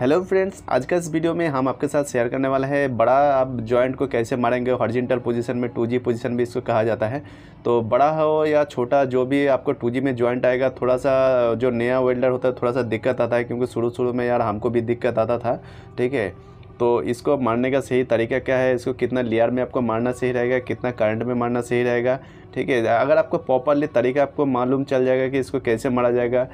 hello friends आज का इस वीडियो में हम आपके साथ शेयर करने वाला है बड़ा आप जॉइंट को कैसे मारेंगे हॉर्जेंटल पोजीशन में टू जी पोजिशन भी इसको कहा जाता है तो बड़ा हो या छोटा जो भी आपको टू जी में जॉइंट आएगा थोड़ा सा जो नया वेल्डर होता है थोड़ा सा दिक्कत आता है क्योंकि शुरू शुरू में यार हमको भी दिक्कत आता था ठीक है तो इसको मारने का सही तरीका क्या है इसको कितना लेयर में आपको मारना सही रहेगा कितना करंट में मारना सही रहेगा ठीक है अगर आपको प्रॉपरली तरीका आपको मालूम चल जाएगा कि इसको कैसे मारा जाएगा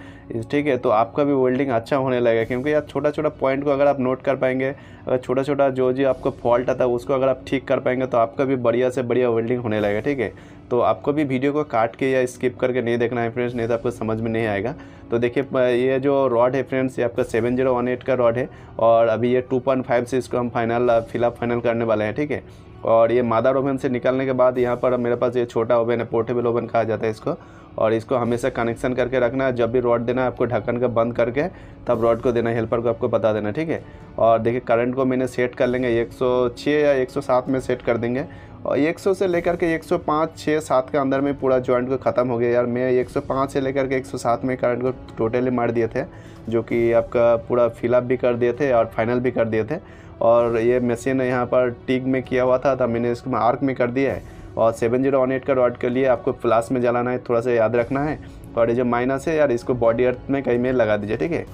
ठीक है तो आपका भी वेल्डिंग अच्छा होने लगेगा क्योंकि यार छोटा छोटा पॉइंट को अगर आप नोट कर पाएंगे अगर छोटा छोटा जो जो आपको फॉल्ट आता है उसको अगर आप ठीक कर पाएंगे तो आपका भी बढ़िया से बढ़िया वेल्डिंग होने लगेगा ठीक है तो आपको भी वीडियो को काट के या स्किप करके नहीं देखना है फ्रेंड्स नहीं तो आपको समझ में नहीं आएगा तो देखिए ये जो रॉड है फ्रेंड्स ये आपका सेवन जीरो वन एट का रॉड है और अभी ये टू पॉइंट फाइव से इसको हम फाइनल फिलअप फाइनल करने वाले हैं ठीक है और ये मादार ओवन से निकालने के बाद यहाँ पर मेरे पास ये छोटा ओवन है पोर्टेबल ओवन कहा जाता है इसको और इसको हमेशा कनेक्शन करके रखना है जब भी रॉड देना है आपको ढक्कन का बंद करके तब रॉड को देना हेल्पर को आपको बता देना ठीक है और देखिए करंट को मैंने सेट कर लेंगे 106 या 107 में सेट कर देंगे और 100 से लेकर के 105 सौ 7 के अंदर में पूरा जॉइंट को ख़त्म हो गया यार मैं 105 से लेकर के 107 में करंट को टोटली मार दिए थे जो कि आपका पूरा फिलअप भी कर दिए थे और फाइनल भी कर दिए थे और ये मशीन यहाँ पर टिग में किया हुआ था तो मैंने इसको आर्क में कर दिया है और सेवन जीरो वन एट का रॉड के लिए आपको प्लास में जलाना है थोड़ा सा याद रखना है और ये जो माइनस है यार इसको बॉडी अर्थ में कहीं में लगा दीजिए ठीक है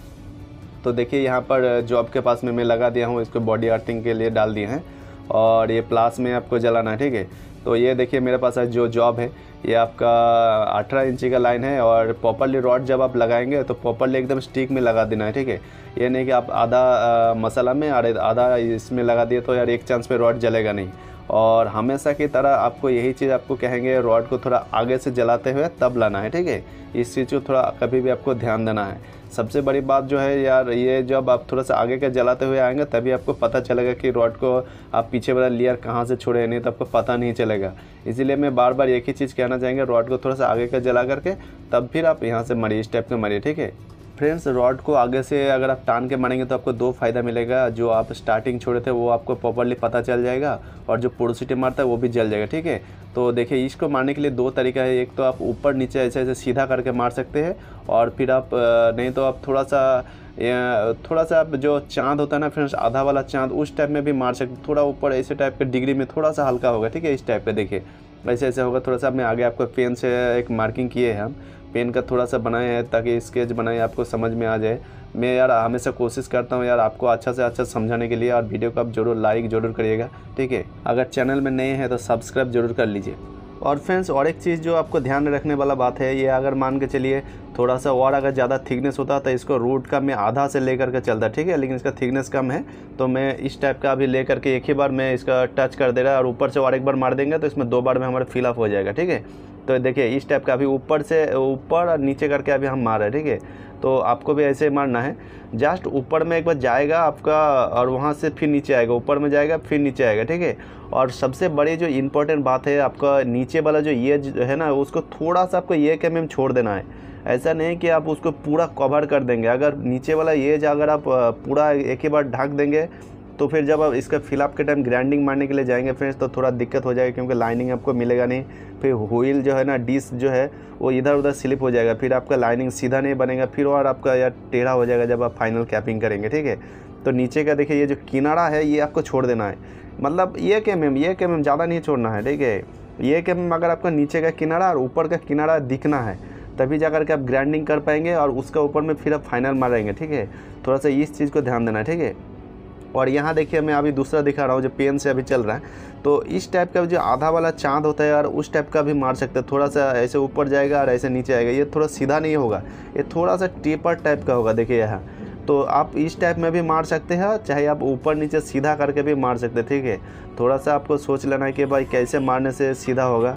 तो देखिए यहाँ पर जॉब के पास में मैं लगा दिया हूँ इसको बॉडी अर्थिंग के लिए डाल दिए हैं और ये प्लास में आपको जलाना है ठीक है तो ये देखिए मेरे पास जो जॉब है ये आपका 18 इंची का लाइन है और प्रॉपरली रॉड जब आप लगाएंगे तो प्रॉपरली एकदम स्टिक में लगा देना है ठीक है ये नहीं कि आप आधा मसाला में और आधा इसमें लगा दिए तो यार एक चांस में रॉड जलेगा नहीं और हमेशा की तरह आपको यही चीज़ आपको कहेंगे रॉड को थोड़ा आगे से जलाते हुए तब लाना है ठीक है इस चीज़ को थोड़ा कभी भी आपको ध्यान देना है सबसे बड़ी बात जो है यार ये जब आप थोड़ा सा आगे का जलाते हुए आएंगे तभी आपको पता चलेगा कि रॉड को आप पीछे वाला लेयर कहाँ से छोड़े नहीं तो आपको पता नहीं चलेगा इसीलिए मैं बार बार एक ही चीज़ कहना चाहेंगे रॉड को थोड़ा सा आगे का जला करके तब फिर आप यहाँ से मरिए इस टाइप का मरिए ठीक है फ्रेंड्स रॉड को आगे से अगर आप टान के मारेंगे तो आपको दो फ़ायदा मिलेगा जो आप स्टार्टिंग छोड़े थे वो आपको प्रॉपरली पता चल जाएगा और जो पोड़ोसिटी मारता है वो भी जल जाएगा ठीक है तो देखिए इसको मारने के लिए दो तरीका है एक तो आप ऊपर नीचे ऐसे ऐसे सीधा करके मार सकते हैं और फिर आप नहीं तो आप थोड़ा सा थोड़ा सा आप जो चाँद होता है ना फ्रेंड्स आधा वाला चाँद उस टाइप में भी मार सकते थोड़ा ऊपर ऐसे टाइप के डिग्री में थोड़ा सा हल्का होगा ठीक है इस टाइप का देखिए ऐसे ऐसे होगा थोड़ा सा मैं आगे आपको पेन से एक मार्किंग किए हैं हम पेन का थोड़ा सा बनाए हैं ताकि स्केच बनाए आपको समझ में आ जाए मैं यार हमेशा कोशिश करता हूँ यार आपको अच्छा से अच्छा समझाने के लिए और वीडियो को आप जरूर लाइक ज़रूर करिएगा ठीक है अगर चैनल में नए हैं तो सब्सक्राइब जरूर कर लीजिए और फ्रेंड्स और एक चीज़ जो आपको ध्यान में रखने वाला बात है ये अगर मान के चलिए थोड़ा सा और अगर ज़्यादा थिकनेस होता तो इसको रूट का मैं आधा से लेकर के चलता ठीक है लेकिन इसका थिकनेस कम है तो मैं इस टाइप का अभी लेकर के एक ही बार मैं इसका टच कर दे रहा और ऊपर से और एक बार मार देंगे तो इसमें दो बार में हमारा फिलअप हो जाएगा ठीक है तो देखिए इस टाइप का अभी ऊपर से ऊपर और नीचे करके अभी हम मार रहे हैं ठीक है तो आपको भी ऐसे मारना है जस्ट ऊपर में एक बार जाएगा आपका और वहाँ से फिर नीचे आएगा ऊपर में जाएगा फिर नीचे आएगा ठीक है और सबसे बड़ी जो इम्पोर्टेंट बात है आपका नीचे वाला जो ये है ना उसको थोड़ा सा आपको ये के एम छोड़ देना है ऐसा नहीं कि आप उसको पूरा कवर कर देंगे अगर नीचे वाला ये अगर आप पूरा एक ही बार ढक देंगे तो फिर जब आप इसका फिलअप के टाइम ग्राइंडिंग मारने के लिए जाएंगे फ्रेंड्स तो थोड़ा दिक्कत हो जाएगा क्योंकि लाइनिंग आपको मिलेगा नहीं फिर व्हील जो है ना डिस्क जो है वो इधर उधर स्लिप हो जाएगा फिर आपका लाइनिंग सीधा नहीं बनेगा फिर और आपका यार टेढ़ा हो जाएगा जब आप फाइनल कैपिंग करेंगे ठीक है तो नीचे का देखिए ये जो किनारा है ये आपको छोड़ देना है मतलब ये के एम ये के एम ज़्यादा नहीं छोड़ना है ठीक है ये के एम अगर आपका नीचे का किनारा और ऊपर का किनारा दिखना है तभी जा करके आप ग्राइंडिंग कर पाएंगे और उसका ऊपर में फिर आप फाइनल मारेंगे ठीक है थोड़ा सा इस चीज़ को ध्यान देना है ठीक है और यहाँ देखिए मैं अभी दूसरा दिखा रहा हूँ जो पेन से अभी चल रहा है तो इस टाइप का जो आधा वाला चाँद होता है यार उस टाइप का भी मार सकते हैं थोड़ा सा ऐसे ऊपर जाएगा और ऐसे नीचे आएगा ये थोड़ा सीधा नहीं होगा ये थोड़ा सा टेपर टाइप का होगा देखिए यहाँ तो आप इस टाइप में भी मार सकते हैं चाहे आप ऊपर नीचे सीधा करके भी मार सकते हैं ठीक है थोड़ा सा आपको सोच लेना है कि भाई कैसे मारने से सीधा होगा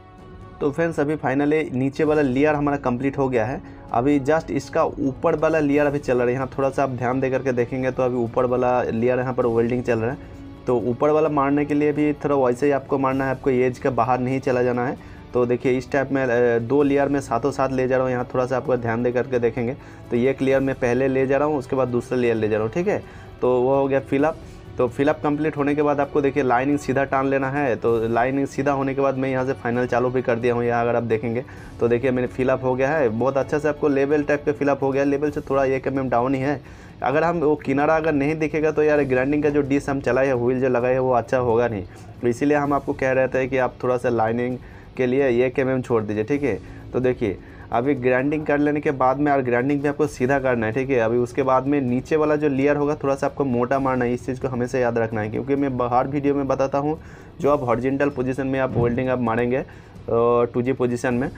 तो फ्रेंड्स अभी फाइनली नीचे वाला लेयर हमारा कंप्लीट हो गया है अभी जस्ट इसका ऊपर वाला लेयर अभी चल रहा है यहाँ थोड़ा सा आप ध्यान दे करके देखेंगे तो अभी ऊपर वाला लेयर यहाँ पर वेल्डिंग चल रहा है तो ऊपर वाला मारने के लिए भी थोड़ा वैसे ही आपको मारना है आपको एज के बाहर नहीं चला जाना है तो देखिए इस टाइप में दो लेयर में सातों साथ ले जा रहा हूँ यहाँ थोड़ा सा आपको ध्यान दे करके देखेंगे तो एक लेयर में पहले ले जा रहा हूँ उसके बाद दूसरा लेयर ले जा रहा हूँ ठीक है तो वो हो गया फिलअप तो फिलअप कंप्लीट होने के बाद आपको देखिए लाइनिंग सीधा टान लेना है तो लाइनिंग सीधा होने के बाद मैं यहाँ से फाइनल चालू भी कर दिया हूँ यहाँ अगर आप देखेंगे तो देखिए मैंने फिलअप हो गया है बहुत अच्छा से आपको लेवल टाइप का फिलअप हो गया है लेवल से थोड़ा एक एम mm डाउन ही है अगर हम वो किनारा अगर नहीं दिखेगा तो यार ग्राइंडिंग का जो डिस हम चलाए हैं व्हील जो लगाए हैं वो अच्छा होगा नहीं तो इसीलिए हम आपको कह रहे थे कि आप थोड़ा सा लाइनिंग के लिए एक एम mm छोड़ दीजिए ठीक है तो देखिए अभी ग्राइंडिंग कर लेने के बाद में और ग्राइंडिंग भी आपको सीधा करना है ठीक है अभी उसके बाद में नीचे वाला जो लेयर होगा थोड़ा सा आपको मोटा मारना है इस चीज़ को हमेशा याद रखना है क्योंकि मैं बाहर वीडियो में बताता हूँ जो आप हॉर्जेंटल पोजिशन में आप वेल्डिंग आप मारेंगे टू जी पोजिशन में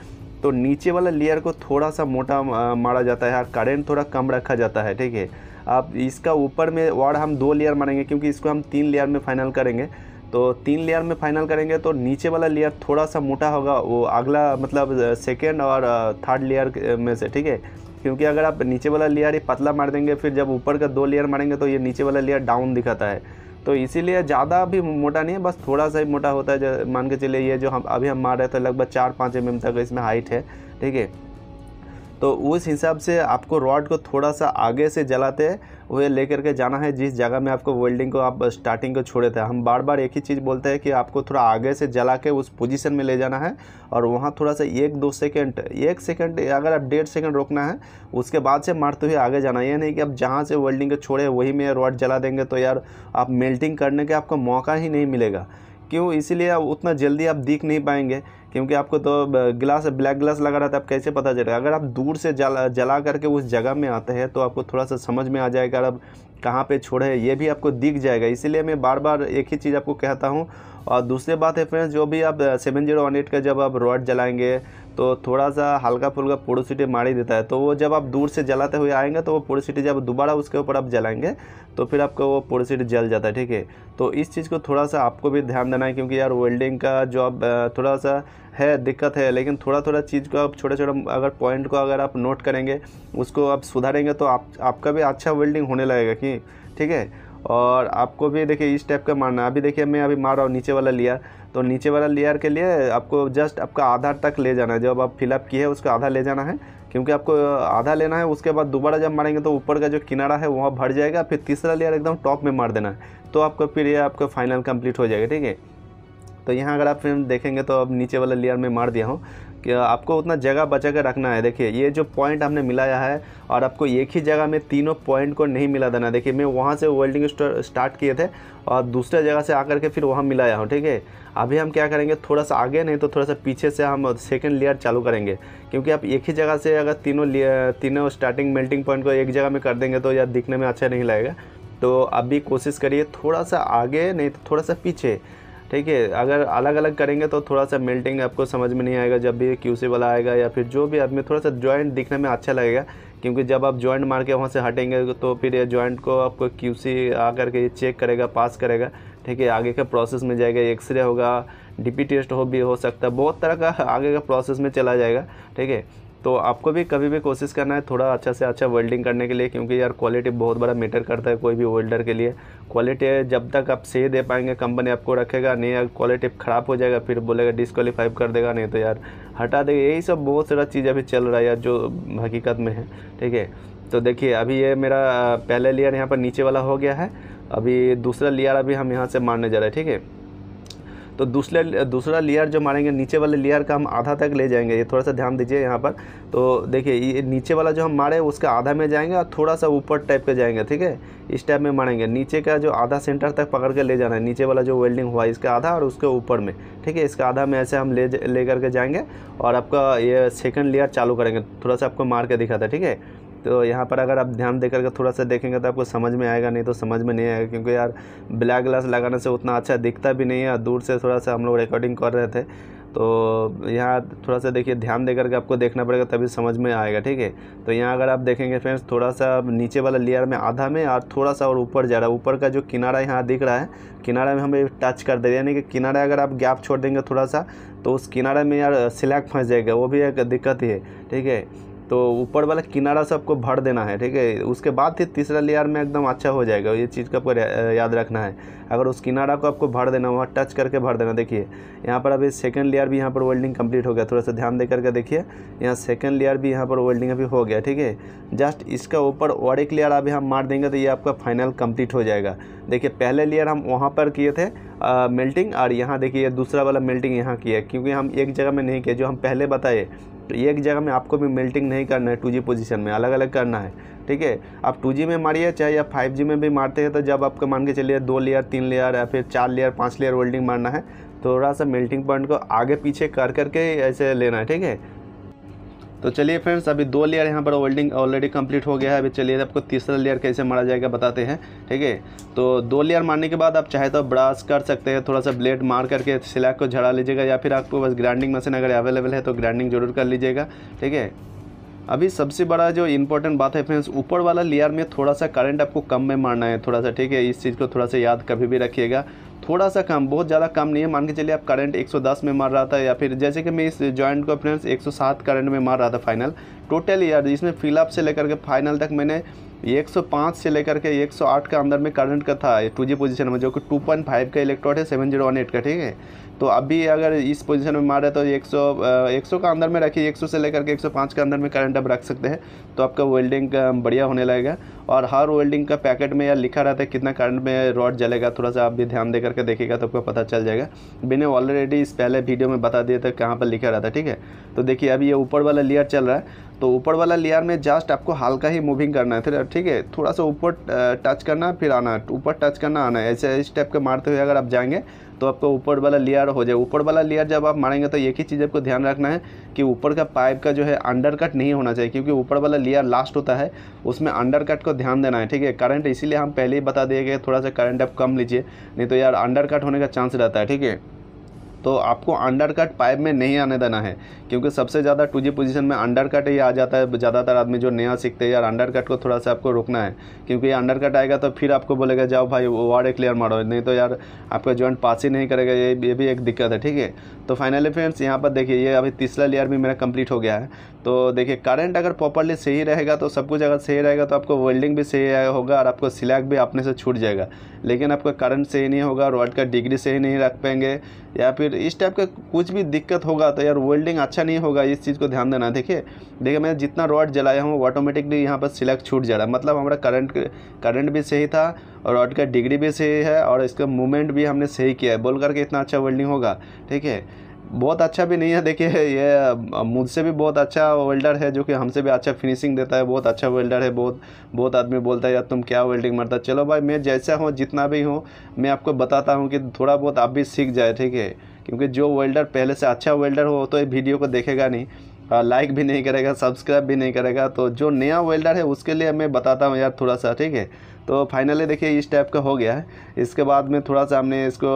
तो नीचे वाला लेयर को थोड़ा सा मोटा मारा जाता है और करेंट थोड़ा कम रखा जाता है ठीक है अब इसका ऊपर में और हम दो लेयर मारेंगे क्योंकि इसको हम तीन लेयर में फाइनल करेंगे तो तीन लेयर में फाइनल करेंगे तो नीचे वाला लेयर थोड़ा सा मोटा होगा वो अगला मतलब सेकेंड और थर्ड लेयर में से ठीक है क्योंकि अगर आप नीचे वाला लेयर ही पतला मार देंगे फिर जब ऊपर का दो लेयर मारेंगे तो ये नीचे वाला लेयर डाउन दिखाता है तो इसीलिए ज़्यादा भी मोटा नहीं है बस थोड़ा सा ही मोटा होता है मान के चलिए ये जो हम अभी हम मार रहे थे लगभग चार पाँच एम mm तक इसमें हाइट है ठीक है तो उस हिसाब से आपको रॉड को थोड़ा सा आगे से जलाते हुए ले करके जाना है जिस जगह में आपको वेल्डिंग को आप स्टार्टिंग को छोड़े थे हम बार बार एक ही चीज़ बोलते हैं कि आपको थोड़ा आगे से जला के उस पोजीशन में ले जाना है और वहाँ थोड़ा सा एक दो सेकंड एक सेकंड अगर आप डेढ़ सेकंड रोकना है उसके बाद से मारते हुए आगे जाना ये नहीं कि आप जहाँ से वेल्डिंग को छोड़े वही में रॉड जला देंगे तो यार आप मेल्टिंग करने का आपको मौका ही नहीं मिलेगा क्यों इसीलिए उतना जल्दी आप दिख नहीं पाएंगे क्योंकि आपको तो ग्लास ब्लैक ग्लास लगा रहा था आप कैसे पता चलेगा अगर आप दूर से जला जला करके उस जगह में आते हैं तो आपको थोड़ा सा समझ में आ जाएगा अब कहाँ पे छोड़े ये भी आपको दिख जाएगा इसीलिए मैं बार बार एक ही चीज़ आपको कहता हूँ और दूसरी बात है फ्रेंड्स जो भी आप सेवन जीरो वन एट का जब आप रॉड जलाएंगे तो थोड़ा सा हल्का फुल्का पोड़ोसिटी मार ही देता है तो वो जब आप दूर से जलाते हुए आएंगे तो वो पोड़ोसिटी जब दोबारा उसके ऊपर आप जलाएंगे तो फिर आपका वो पोड़ोसिटी जल जाता है ठीक है तो इस चीज़ को थोड़ा सा आपको भी ध्यान देना है क्योंकि यार वेल्डिंग का जो आप थोड़ा सा है दिक्कत है लेकिन थोड़ा थोड़ा चीज़ को आप छोटा छोटा अगर पॉइंट को अगर आप नोट करेंगे उसको आप सुधारेंगे तो आप आपका भी अच्छा वेल्डिंग होने लगेगा कि ठीक है और आपको भी देखिए इस टाइप का मारना अभी देखिए मैं अभी मार रहा हूँ नीचे वाला लेयर तो नीचे वाला लेयर के लिए आपको जस्ट आपका आधा तक ले जाना है जब आप फिलअप किए उसका आधा ले जाना है क्योंकि आपको आधा लेना है उसके बाद दोबारा जब मारेंगे तो ऊपर का जो किनारा है वहाँ भर जाएगा फिर तीसरा लेयर एकदम टॉप में मार देना है तो आपको फिर ये आपका फाइनल कंप्लीट हो जाएगा ठीक है तो यहाँ अगर आप फिर देखेंगे तो अब नीचे वाला लेयर में मार दिया हूँ कि आपको उतना जगह बचा कर रखना है देखिए ये जो पॉइंट हमने मिलाया है और आपको एक ही जगह में तीनों पॉइंट को नहीं मिला देना देखिए मैं वहाँ से वेल्डिंग स्टार्ट किए थे और दूसरे जगह से आकर के फिर वहाँ मिलाया हूँ ठीक है अभी हम क्या करेंगे थोड़ा सा आगे नहीं तो थोड़ा सा पीछे से हम सेकेंड लेयर चालू करेंगे क्योंकि आप एक ही जगह से अगर तीनों तीनों स्टार्टिंग मेल्टिंग पॉइंट को एक जगह में कर देंगे तो यार दिखने में अच्छा नहीं लगेगा तो अभी भी कोशिश करिए थोड़ा सा आगे नहीं तो थोड़ा सा पीछे ठीक है अगर अलग अलग करेंगे तो थोड़ा सा मेल्टिंग आपको समझ में नहीं आएगा जब भी क्यूसी वाला आएगा या फिर जो भी आदमी थोड़ा सा ज्वाइंट दिखने में अच्छा लगेगा क्योंकि जब आप जॉइंट मार के वहाँ से हटेंगे तो फिर ये जॉइंट को आपको क्यूसी आ करके ये चेक करेगा पास करेगा ठीक है आगे का प्रोसेस में जाएगा एक्सरे होगा डीपी टेस्ट हो भी हो सकता है बहुत तरह का आगे का प्रोसेस में चला जाएगा ठीक है तो आपको भी कभी भी कोशिश करना है थोड़ा अच्छा से अच्छा वेल्डिंग करने के लिए क्योंकि यार क्वालिटी बहुत बड़ा मैटर करता है कोई भी वेल्डर के लिए क्वालिटी जब तक आप सही दे पाएंगे कंपनी आपको रखेगा नहीं यार क्वालिटी ख़राब हो जाएगा फिर बोलेगा डिसक्वालीफाई कर देगा नहीं तो यार हटा देगा यही सब बहुत सारा चीज़ अभी चल रहा है यार जो हकीकत में है ठीक है तो देखिए अभी ये मेरा पहला लेयर यहाँ पर नीचे वाला हो गया है अभी दूसरा लेयर अभी हम यहाँ से मारने जा रहे हैं ठीक है तो दूसरे दूसरा लेयर जो मारेंगे नीचे वाले लेयर का हम आधा तक ले जाएंगे ये थोड़ा सा ध्यान दीजिए यहाँ पर तो देखिए ये नीचे वाला जो हम मारे उसका आधा में जाएंगे और थोड़ा सा ऊपर टाइप के जाएंगे ठीक है इस टाइप में मारेंगे नीचे का जो आधा सेंटर तक पकड़ के ले जाना है नीचे वाला जो वेल्डिंग हुआ इसका आधा और उसके ऊपर में ठीक है इसका आधा में ऐसे हम ले ले करके जाएंगे और आपका ये सेकंड लेयर चालू करेंगे थोड़ा सा आपको मार के दिखाता है ठीक है तो यहाँ पर अगर आप ध्यान देकर थोड़ा सा देखेंगे तो आपको समझ में आएगा नहीं तो समझ में नहीं आएगा क्योंकि यार ब्लैक ग्लास लगाने से उतना अच्छा दिखता भी नहीं है दूर से थोड़ा सा हम लोग रिकॉर्डिंग कर रहे थे तो यहाँ थोड़ा सा देखिए ध्यान देकर के आपको देखना पड़ेगा तभी समझ में आएगा ठीक है तो यहाँ अगर आप देखेंगे फ्रेंड्स थोड़ा सा नीचे वाला लेयर में आधा में और थोड़ा सा और ऊपर जा रहा है ऊपर का जो किनारा यहाँ दिख रहा है किनारा में हमें टच कर दे यानी कि किनारा अगर आप गैप छोड़ देंगे थोड़ा सा तो उस किनारे में यार सिलैक फंस जाएगा वो भी एक दिक्कत ही है ठीक है तो ऊपर वाला किनारा से आपको भर देना है ठीक है उसके बाद फिर तीसरा लेयर में एकदम अच्छा हो जाएगा ये चीज़ का आपको याद रखना है अगर उस किनारा को आपको भर देना वहाँ टच करके भर देना देखिए यहाँ पर अभी सेकेंड लेयर भी यहाँ पर वेल्डिंग कंप्लीट हो गया थोड़ा सा ध्यान दे करके देखिए यहाँ सेकेंड लेयर भी यहाँ पर वेल्डिंग अभी हो गया ठीक है जस्ट इसका ऊपर और एक लेयर अभी हम मार देंगे तो ये आपका फाइनल कंप्लीट हो जाएगा देखिए पहले लेयर हम वहाँ पर किए थे मेल्टिंग और यहाँ देखिए दूसरा वाला मेल्टिंग यहाँ किया क्योंकि हम एक जगह में नहीं किया जो हम पहले बताए एक जगह में आपको भी मेल्टिंग नहीं करना है टू पोजीशन में अलग अलग करना है ठीक है आप टू में मारिए चाहे आप फाइव में भी मारते हैं तो जब आपको मान के चलिए दो लेयर तीन लेयर या फिर चार लेयर पाँच लेयर वेल्डिंग मारना है थोड़ा सा मेल्टिंग पॉइंट को आगे पीछे कर करके ऐसे लेना है ठीक है तो चलिए फ्रेंड्स अभी दो लेयर यहाँ पर वेल्डिंग ऑलरेडी कंप्लीट हो गया है अभी चलिए आपको तीसरा लेयर कैसे मारा जाएगा बताते हैं ठीक है तो दो लेयर मारने के बाद आप चाहे तो ब्रश कर सकते हैं थोड़ा सा ब्लेड मार करके सिलाक को झड़ा लीजिएगा या फिर आपको बस ग्राइंडिंग मशीन अगर अवेलेबल है तो ग्राइंडिंग जरूर कर लीजिएगा ठीक है अभी सबसे बड़ा जो इंपॉर्टेंट बात है फ्रेंड्स ऊपर वाला लेयर में थोड़ा सा करंट आपको कम में मारना है थोड़ा सा ठीक है इस चीज़ को थोड़ा सा याद कभी भी रखिएगा थोड़ा सा कम बहुत ज़्यादा कम नहीं है मान के चलिए आप करंट 110 में मार रहा था या फिर जैसे कि मैं इस जॉइंट को फ्रेंड्स 107 करंट में मार रहा था फाइनल टोटल यार इसमें फिलअप से लेकर के फाइनल तक मैंने 105 से लेकर के 108 का अंदर में करंट का था टू जी पोजीशन में जो कि 2.5 का इलेक्ट्रोड है सेवन एट का ठीक है तो अभी अगर इस पोजीशन में मारे तो 100 100 का अंदर में रखिए 100 से लेकर के 105 के अंदर में करंट अब रख सकते हैं तो आपका वेल्डिंग बढ़िया होने लगेगा और हर वेल्डिंग का पैकेट में या लिखा रहता है कितना करंट में रॉड जलेगा थोड़ा सा आप भी ध्यान दे करके देखिएगा तो आपको पता चल जाएगा मैंने ऑलरेडी इस पहले वीडियो में बता दिया था कहाँ पर लिखा रहता है ठीक है तो देखिए अभी ये ऊपर वाला लेयर चल रहा है तो ऊपर वाला लेयर में जस्ट आपको हल्का ही मूविंग करना है फिर ठीक है थोड़ा सा ऊपर टच करना फिर आना ऊपर टच करना आना है ऐसे इस टाइप के मारते हुए अगर आप जाएंगे तो आपको ऊपर वाला लेयर हो जाए ऊपर वाला लेयर जब आप मारेंगे तो एक ही चीज़ आपको ध्यान रखना है कि ऊपर का पाइप का जो है अंडरकट नहीं होना चाहिए क्योंकि ऊपर वाला लेयर लास्ट होता है उसमें अंडरकट को ध्यान देना है ठीक है करंट इसीलिए हम पहले ही बता दिए गए थोड़ा सा करंट आप कम लीजिए नहीं तो यार अंडरकट होने का चांस रहता है ठीक है तो आपको अंडर कट पाइप में नहीं आने देना है क्योंकि सबसे ज़्यादा टू जी पोजीशन में अंडर कट ही आ जाता है ज़्यादातर आदमी जो नया सीखते हैं यार अंडर कट को थोड़ा सा आपको रोकना है क्योंकि अंडर कट आएगा तो फिर आपको बोलेगा जाओ भाई वार्ड क्लियर मारो नहीं तो यार आपका जॉइंट पास ही नहीं करेगा ये ये भी एक दिक्कत है ठीक है तो फाइनली फ्रेंड्स यहाँ पर देखिए ये अभी तीसरा लेयर भी मेरा कंप्लीट हो गया है तो देखिए करंट अगर प्रॉपरली सही रहेगा तो सब कुछ अगर सही रहेगा तो आपको वेल्डिंग भी सही होगा और आपको सिलैक भी अपने से छूट जाएगा लेकिन आपका करंट सही नहीं होगा रॉड का डिग्री सही नहीं रख पाएंगे या फिर फिर इस टाइप का कुछ भी दिक्कत होगा तो यार वेल्डिंग अच्छा नहीं होगा इस चीज़ को ध्यान देना देखिए देखिए मैं जितना रॉड जलाया हूँ ऑटोमेटिकली यहाँ पर सिलेक्ट छूट जा रहा है मतलब हमारा करंट करंट भी सही था और रॉड का डिग्री भी सही है और इसका मूवमेंट भी हमने सही किया है बोल करके इतना अच्छा वेल्डिंग होगा ठीक है बहुत अच्छा भी नहीं है देखिए ये मुझसे भी बहुत अच्छा वेल्डर है जो कि हमसे भी अच्छा फिनिशिंग देता है बहुत अच्छा वेल्डर है बहुत बहुत आदमी बोलता है यार तुम क्या वेल्डिंग मरता चलो भाई मैं जैसा हूँ जितना भी हूँ मैं आपको बताता हूँ कि थोड़ा बहुत आप भी सीख जाए ठीक है क्योंकि जो वेल्डर पहले से अच्छा वेल्डर हो तो ये वीडियो को देखेगा नहीं लाइक हाँ, भी नहीं करेगा सब्सक्राइब भी नहीं करेगा तो जो नया वेल्डर है उसके लिए मैं बताता हूँ यार थोड़ा सा ठीक है तो फाइनली देखिए इस टाइप का हो गया है इसके बाद में थोड़ा सा हमने इसको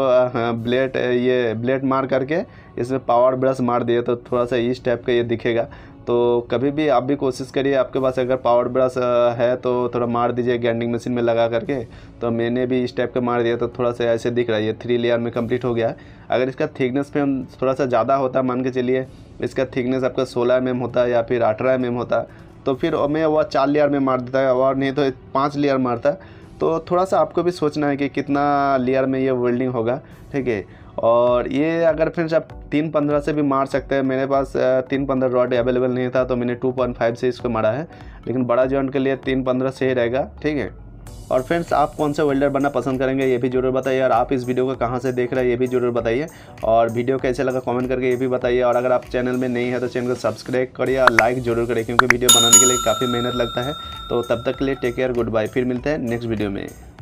ब्लेड हाँ, ये ब्लेड मार करके इसमें पावर ब्रश मार दिया तो थोड़ा सा इस टाइप का ये दिखेगा तो कभी भी आप भी कोशिश करिए आपके पास अगर पावर ब्रश है तो थोड़ा मार दीजिए ग्राइंडिंग मशीन में लगा करके तो मैंने भी इस टाइप का मार दिया तो थोड़ा सा ऐसे दिख रहा है ये थ्री लेयर में कंप्लीट हो गया अगर इसका थिकनेस पे हम थोड़ा सा ज़्यादा होता मान के चलिए इसका थिकनेस आपका सोलह एम mm होता या फिर अठारह एम mm होता तो फिर मैं वह चार लेयर में मार देता और नहीं तो पाँच लेयर मारता तो थोड़ा सा आपको भी सोचना है कि कितना लेयर में ये वेल्डिंग होगा ठीक है और ये अगर फिर आप तीन पंद्रह से भी मार सकते हैं मेरे पास तीन पंद्रह रॉड अवेलेबल नहीं था तो मैंने टू पॉइंट फाइव से इसको मारा है लेकिन बड़ा जॉइंट के लिए तीन पंद्रह से ही रहेगा ठीक है और फ्रेंड्स आप कौन सा वेल्डर बनना पसंद करेंगे ये भी जरूर बताइए और आप इस वीडियो को कहाँ से देख रहे हैं ये भी जरूर बताइए और वीडियो कैसे लगा कमेंट करके ये भी बताइए और अगर आप चैनल में नहीं है तो चैनल को सब्सक्राइब करिए और लाइक जरूर करिए क्योंकि वीडियो बनाने के लिए काफ़ी मेहनत लगता है तो तब तक के लिए टेक केयर गुड बाय फिर मिलते हैं नेक्स्ट वीडियो में